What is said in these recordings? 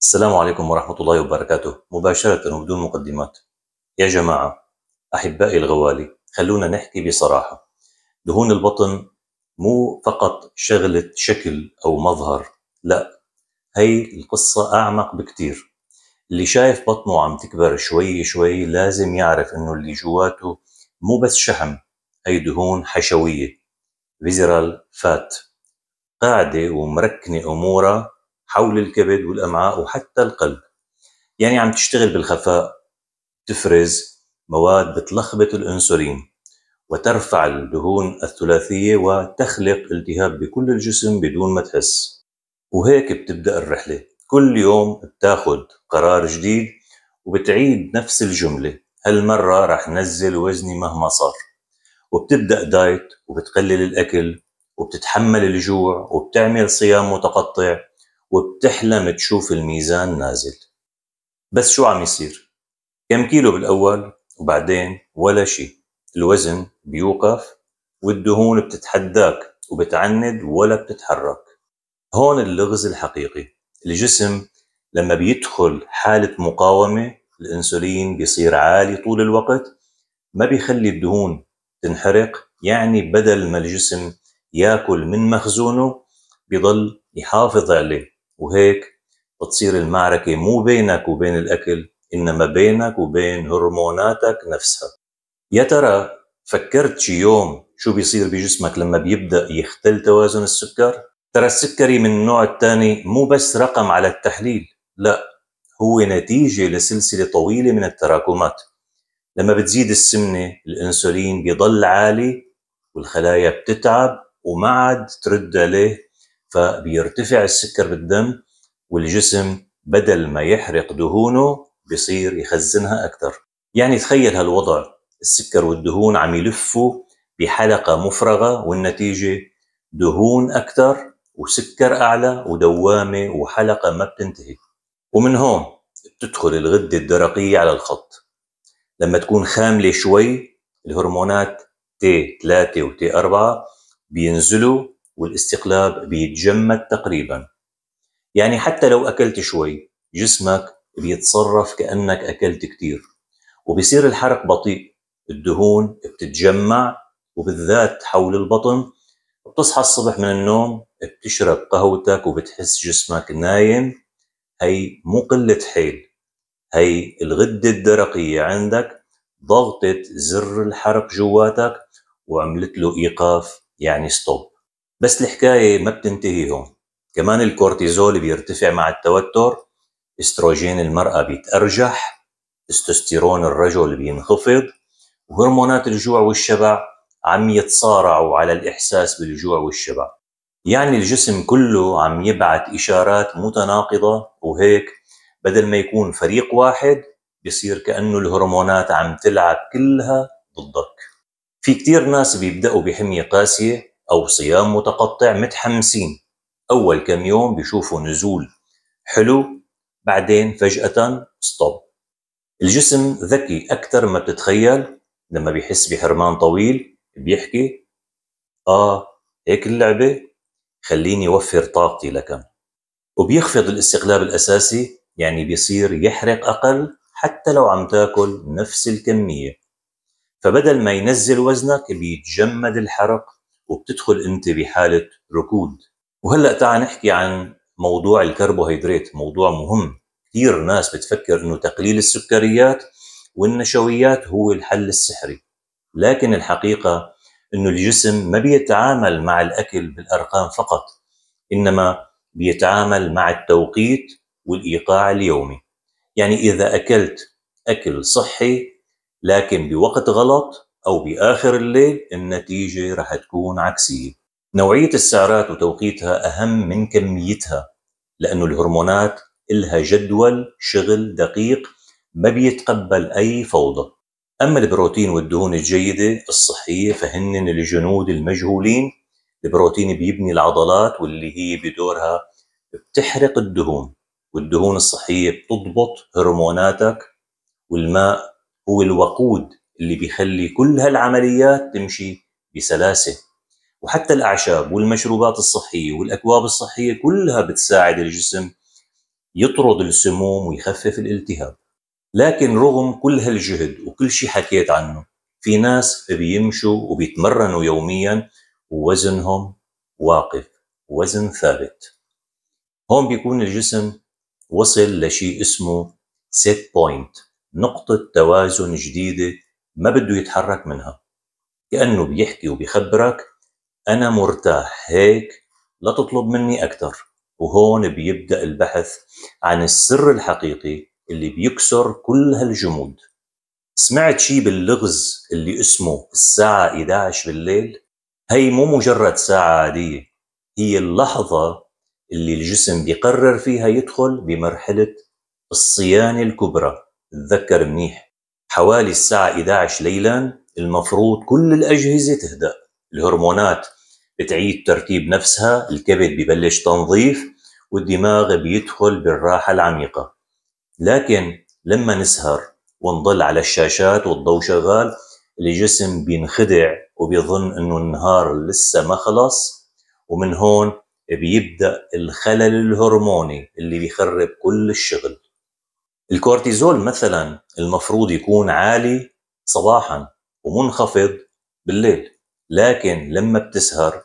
السلام عليكم ورحمة الله وبركاته مباشرة وبدون مقدمات يا جماعة أحبائي الغوالي خلونا نحكي بصراحة دهون البطن مو فقط شغلة شكل أو مظهر لا هي القصة أعمق بكتير اللي شايف بطنه عم تكبر شوي شوي لازم يعرف إنه اللي جواته مو بس شحم هي دهون حشوية فيزرال فات قاعدة ومركنة أمورها حول الكبد والامعاء وحتى القلب يعني عم تشتغل بالخفاء تفرز مواد بتلخبط الانسولين وترفع الدهون الثلاثيه وتخلق التهاب بكل الجسم بدون ما تحس وهيك بتبدا الرحله كل يوم بتاخذ قرار جديد وبتعيد نفس الجمله هالمره رح نزل وزني مهما صار وبتبدا دايت وبتقلل الاكل وبتتحمل الجوع وبتعمل صيام متقطع وبتحلم تشوف الميزان نازل بس شو عم يصير؟ كم كيلو بالأول وبعدين ولا شيء الوزن بيوقف والدهون بتتحداك وبتعند ولا بتتحرك هون اللغز الحقيقي الجسم لما بيدخل حالة مقاومة الأنسولين بيصير عالي طول الوقت ما بيخلي الدهون تنحرق يعني بدل ما الجسم ياكل من مخزونه بيضل يحافظ عليه وهيك بتصير المعركة مو بينك وبين الأكل إنما بينك وبين هرموناتك نفسها يا ترى فكرت شي يوم شو بيصير بجسمك لما بيبدأ يختل توازن السكر؟ ترى السكري من النوع الثاني مو بس رقم على التحليل لا هو نتيجة لسلسلة طويلة من التراكمات لما بتزيد السمنة الأنسولين بيضل عالي والخلايا بتتعب وما عاد ترد عليه فبيرتفع السكر بالدم والجسم بدل ما يحرق دهونه بصير يخزنها أكثر يعني تخيل هالوضع السكر والدهون عم يلفوا بحلقة مفرغة والنتيجة دهون أكثر وسكر أعلى ودوامة وحلقة ما بتنتهي ومن هون بتدخل الغدة الدرقية على الخط لما تكون خاملة شوي الهرمونات T3 و T4 بينزلوا والاستقلاب بيتجمد تقريبا يعني حتى لو أكلت شوي جسمك بيتصرف كأنك أكلت كتير وبيصير الحرق بطيء الدهون بتتجمع وبالذات حول البطن بتصحى الصبح من النوم بتشرب قهوتك وبتحس جسمك نايم هي مو قلة حيل هي الغدة الدرقية عندك ضغطت زر الحرق جواتك وعملت له إيقاف يعني ستوب بس الحكاية ما بتنتهي هون كمان الكورتيزول بيرتفع مع التوتر استروجين المرأة بيتأرجح تستوستيرون الرجل بينخفض وهرمونات الجوع والشبع عم يتصارعوا على الإحساس بالجوع والشبع يعني الجسم كله عم يبعث إشارات متناقضة وهيك بدل ما يكون فريق واحد بيصير كأنه الهرمونات عم تلعب كلها ضدك في كتير ناس بيبدأوا بحمية قاسية أو صيام متقطع متحمسين أول كم يوم بيشوفوا نزول حلو بعدين فجأة ستوب الجسم ذكي أكثر ما بتتخيل لما بيحس بحرمان طويل بيحكي آه هيك اللعبة خليني وفر طاقتي لكم وبيخفض الاستقلاب الأساسي يعني بيصير يحرق أقل حتى لو عم تاكل نفس الكمية فبدل ما ينزل وزنك بيتجمد الحرق وبتدخل انت بحاله ركود وهلا تعال نحكي عن موضوع الكربوهيدرات موضوع مهم كثير ناس بتفكر انه تقليل السكريات والنشويات هو الحل السحري لكن الحقيقه انه الجسم ما بيتعامل مع الاكل بالارقام فقط انما بيتعامل مع التوقيت والايقاع اليومي يعني اذا اكلت اكل صحي لكن بوقت غلط أو بآخر الليل النتيجة رح تكون عكسية نوعية السعرات وتوقيتها أهم من كميتها لأنه الهرمونات إلها جدول شغل دقيق ما بيتقبل أي فوضى أما البروتين والدهون الجيدة الصحية فهن الجنود المجهولين البروتين بيبني العضلات واللي هي بدورها بتحرق الدهون والدهون الصحية بتضبط هرموناتك والماء هو الوقود اللي بيخلي كل هالعمليات تمشي بسلاسه وحتى الاعشاب والمشروبات الصحيه والاكواب الصحيه كلها بتساعد الجسم يطرد السموم ويخفف الالتهاب لكن رغم كل هالجهد وكل شيء حكيت عنه في ناس بيمشوا وبيتمرنوا يوميا ووزنهم واقف وزن ثابت هون بيكون الجسم وصل لشيء اسمه سيت بوينت نقطة توازن جديدة ما بده يتحرك منها كأنه بيحكي وبيخبرك أنا مرتاح هيك لا تطلب مني أكثر وهون بيبدأ البحث عن السر الحقيقي اللي بيكسر كل هالجمود سمعت شي باللغز اللي اسمه الساعة 11 بالليل هي مو مجرد ساعة عادية هي اللحظة اللي الجسم بيقرر فيها يدخل بمرحلة الصيانة الكبرى تذكر منيح حوالي الساعة 11 ليلا المفروض كل الأجهزة تهدأ الهرمونات بتعيد ترتيب نفسها الكبد ببلش تنظيف والدماغ بيدخل بالراحة العميقة لكن لما نسهر ونضل على الشاشات والضوء شغال الجسم بينخدع وبيظن انه النهار لسه ما خلص ومن هون بيبدا الخلل الهرموني اللي بيخرب كل الشغل الكورتيزول مثلا المفروض يكون عالي صباحا ومنخفض بالليل لكن لما بتسهر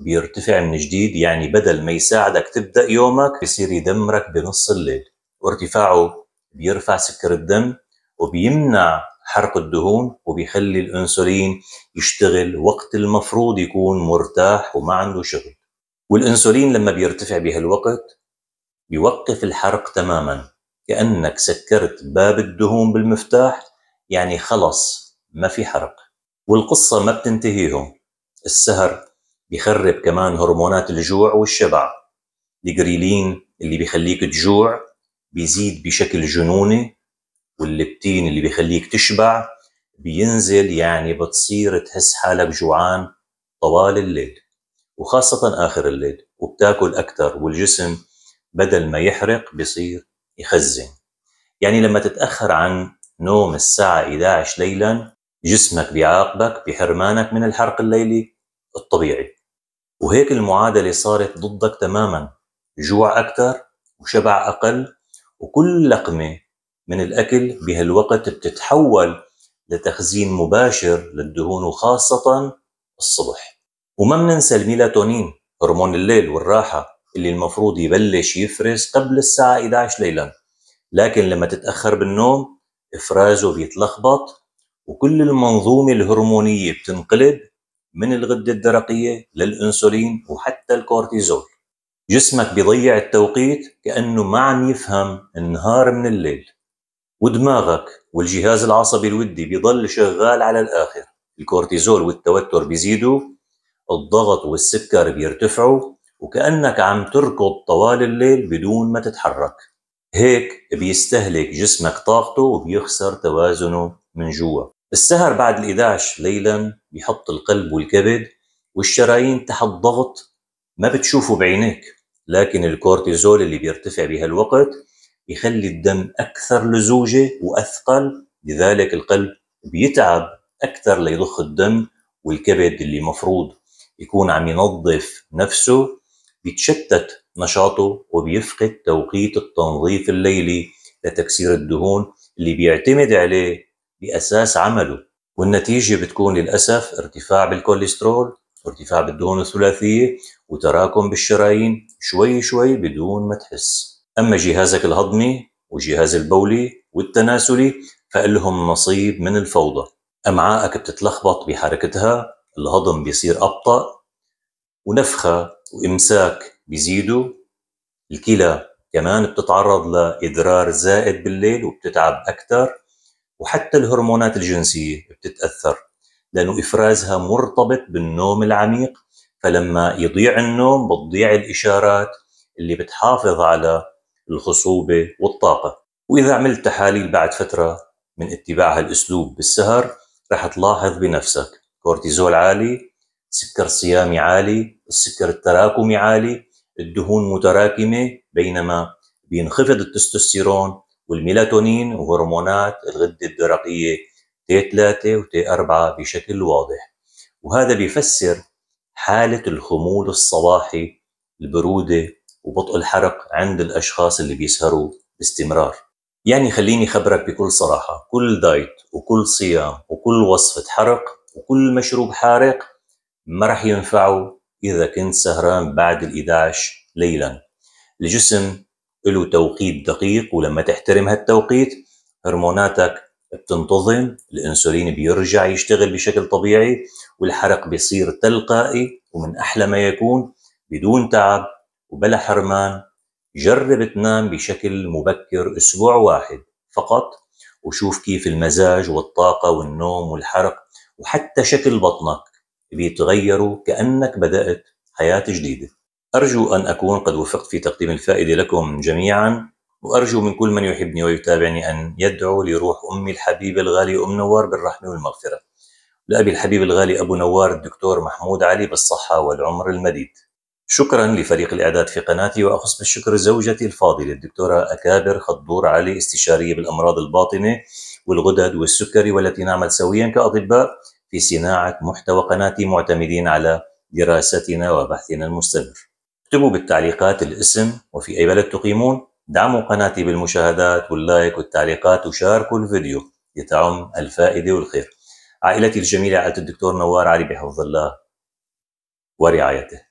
بيرتفع من جديد يعني بدل ما يساعدك تبدا يومك بصير يدمرك بنص الليل وارتفاعه بيرفع سكر الدم وبيمنع حرق الدهون وبيخلي الانسولين يشتغل وقت المفروض يكون مرتاح وما عنده شغل والانسولين لما بيرتفع بهالوقت بيوقف الحرق تماما كأنك سكرت باب الدهون بالمفتاح يعني خلص ما في حرق والقصة ما بتنتهيهم السهر بيخرب كمان هرمونات الجوع والشبع الجريلين اللي بيخليك تجوع بيزيد بشكل جنوني واللبتين اللي بيخليك تشبع بينزل يعني بتصير تحس حالك جوعان طوال الليل وخاصة آخر الليل وبتاكل أكثر والجسم بدل ما يحرق بيصير يخزن يعني لما تتأخر عن نوم الساعة 11 ليلا جسمك بيعاقبك بحرمانك من الحرق الليلي الطبيعي وهيك المعادلة صارت ضدك تماما جوع أكثر وشبع أقل وكل لقمة من الأكل بهالوقت بتتحول لتخزين مباشر للدهون وخاصة الصبح وما بننسى الميلاتونين هرمون الليل والراحة اللي المفروض يبلش يفرز قبل الساعة 11 ليلا لكن لما تتأخر بالنوم إفرازه بيتلخبط وكل المنظومة الهرمونية بتنقلب من الغدة الدرقية للأنسولين وحتى الكورتيزول جسمك بيضيع التوقيت كأنه ما عم يفهم النهار من الليل ودماغك والجهاز العصبي الودي بيضل شغال على الآخر الكورتيزول والتوتر بيزيدوا الضغط والسكر بيرتفعوا وكأنك عم تركض طوال الليل بدون ما تتحرك هيك بيستهلك جسمك طاقته وبيخسر توازنه من جوا السهر بعد ال11 ليلا بيحط القلب والكبد والشرايين تحت ضغط ما بتشوفه بعينيك لكن الكورتيزول اللي بيرتفع بهالوقت يخلي الدم أكثر لزوجة وأثقل لذلك القلب بيتعب أكثر ليضخ الدم والكبد اللي مفروض يكون عم ينظف نفسه بيتشتت نشاطه وبيفقد توقيت التنظيف الليلي لتكسير الدهون اللي بيعتمد عليه بأساس عمله والنتيجة بتكون للأسف ارتفاع بالكوليسترول ارتفاع بالدهون الثلاثية وتراكم بالشرايين شوي شوي بدون ما تحس أما جهازك الهضمي وجهاز البولي والتناسلي فإلهم نصيب من الفوضى أمعائك بتتلخبط بحركتها الهضم بيصير أبطأ ونفخة وامساك بيزيدوا الكلى كمان بتتعرض لإضرار زائد بالليل وبتتعب أكثر وحتى الهرمونات الجنسية بتتأثر لأنه إفرازها مرتبط بالنوم العميق فلما يضيع النوم بتضيع الإشارات اللي بتحافظ على الخصوبة والطاقة وإذا عملت تحاليل بعد فترة من اتباع هالأسلوب بالسهر رح تلاحظ بنفسك كورتيزول عالي سكر صيامي عالي السكر التراكمي عالي الدهون متراكمة بينما بينخفض التستوستيرون والميلاتونين وهرمونات الغدة الدرقية T3 و T4 بشكل واضح وهذا بيفسر حالة الخمول الصباحي البرودة وبطء الحرق عند الأشخاص اللي بيسهروا باستمرار يعني خليني خبرك بكل صراحة كل دايت وكل صيام وكل وصفة حرق وكل مشروب حارق ما راح ينفعه إذا كنت سهران بعد ال11 ليلا الجسم له توقيت دقيق ولما تحترم هالتوقيت هرموناتك بتنتظم الانسولين بيرجع يشتغل بشكل طبيعي والحرق بيصير تلقائي ومن احلى ما يكون بدون تعب وبلا حرمان جرب تنام بشكل مبكر اسبوع واحد فقط وشوف كيف المزاج والطاقه والنوم والحرق وحتى شكل بطنك بيتغيروا كأنك بدأت حياة جديدة أرجو أن أكون قد وفقت في تقديم الفائدة لكم جميعا وأرجو من كل من يحبني ويتابعني أن يدعو لروح أمي الحبيبة الغالية أم نوار بالرحمة والمغفرة لأبي الحبيب الغالي أبو نوار الدكتور محمود علي بالصحة والعمر المديد شكرا لفريق الإعداد في قناتي وأخص بالشكر زوجتي الفاضلة الدكتورة أكابر خضور علي استشارية بالأمراض الباطنة والغدد والسكري والتي نعمل سويا كأطباء في صناعة محتوى قناتي معتمدين على دراستنا وبحثنا المستمر اكتبوا بالتعليقات الاسم وفي أي بلد تقيمون دعموا قناتي بالمشاهدات واللايك والتعليقات وشاركوا الفيديو لتعم الفائدة والخير عائلتي الجميلة عائلة الدكتور نوار علي بحفظ الله ورعايته